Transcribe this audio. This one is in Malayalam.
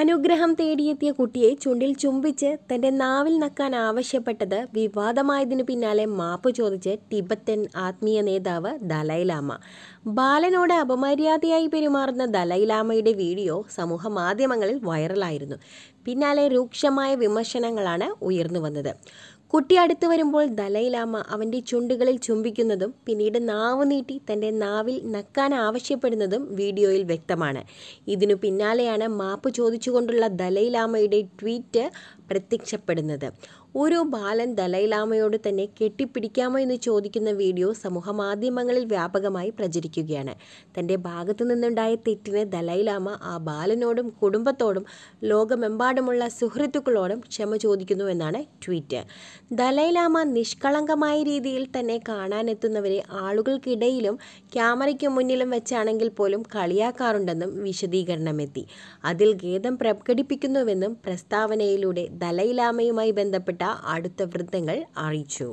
അനുഗ്രഹം തേടിയെത്തിയ കുട്ടിയെ ചുണ്ടിൽ ചുംബിച്ച് തന്റെ നാവിൽ നക്കാൻ ആവശ്യപ്പെട്ടത് വിവാദമായതിനു പിന്നാലെ മാപ്പ് ചോദിച്ച് ടിബറ്റൻ ആത്മീയ നേതാവ് ദലൈലാമ ബാലനോട് അപമര്യാദയായി പെരുമാറുന്ന ദലൈലാമയുടെ വീഡിയോ സമൂഹ മാധ്യമങ്ങളിൽ വൈറലായിരുന്നു പിന്നാലെ രൂക്ഷമായ വിമർശനങ്ങളാണ് ഉയർന്നു വന്നത് കുട്ടി അടുത്ത് വരുമ്പോൾ ദലൈലാമ അവൻ്റെ ചുണ്ടുകളിൽ ചുംബിക്കുന്നതും പിന്നീട് നാവ് നീട്ടി തൻ്റെ നാവിൽ നക്കാൻ ആവശ്യപ്പെടുന്നതും വീഡിയോയിൽ വ്യക്തമാണ് ഇതിനു പിന്നാലെയാണ് മാപ്പ് ചോദിച്ചുകൊണ്ടുള്ള ദലൈലാമയുടെ ട്വീറ്റ് പ്രത്യക്ഷപ്പെടുന്നത് ഒരു ബാലൻ ദലൈലാമയോട് തന്നെ കെട്ടിപ്പിടിക്കാമോ എന്ന് ചോദിക്കുന്ന വീഡിയോ സമൂഹമാധ്യമങ്ങളിൽ വ്യാപകമായി പ്രചരിക്കുകയാണ് തൻ്റെ ഭാഗത്തു നിന്നുണ്ടായ തെറ്റിനെ ദലൈലാമ ആ ബാലനോടും കുടുംബത്തോടും ലോകമെമ്പാടുമുള്ള സുഹൃത്തുക്കളോടും ക്ഷമ ചോദിക്കുന്നുവെന്നാണ് ട്വീറ്റ് ദലൈലാമ നിഷ്കളങ്കമായ രീതിയിൽ തന്നെ കാണാനെത്തുന്നവരെ ആളുകൾക്കിടയിലും ക്യാമറയ്ക്ക് മുന്നിലും വെച്ചാണെങ്കിൽ പോലും കളിയാക്കാറുണ്ടെന്നും വിശദീകരണമെത്തി അതിൽ ഖേദം പ്രകടിപ്പിക്കുന്നുവെന്നും പ്രസ്താവനയിലൂടെ ദലൈലാമയുമായി ബന്ധപ്പെട്ട അടുത്ത വ്രതങ്ങൾ അറിയിച്ചു